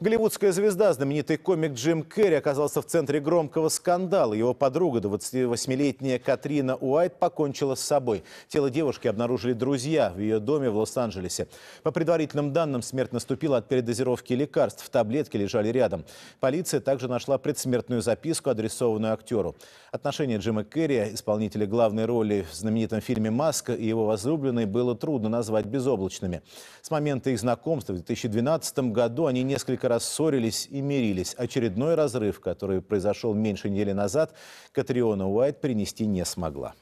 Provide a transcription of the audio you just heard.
Голливудская звезда, знаменитый комик Джим Керри, оказался в центре громкого скандала. Его подруга, 28-летняя Катрина Уайт, покончила с собой. Тело девушки обнаружили друзья в ее доме в Лос-Анджелесе. По предварительным данным, смерть наступила от передозировки лекарств. Таблетки лежали рядом. Полиция также нашла предсмертную записку, адресованную актеру. Отношение Джима Керри, исполнителя главной роли в знаменитом фильме «Маска» и его возлюбленной, было трудно назвать безоблачными. С момента их знакомства в 2012 году они несколько резко рассорились и мирились. Очередной разрыв, который произошел меньше недели назад, Катриона Уайт принести не смогла.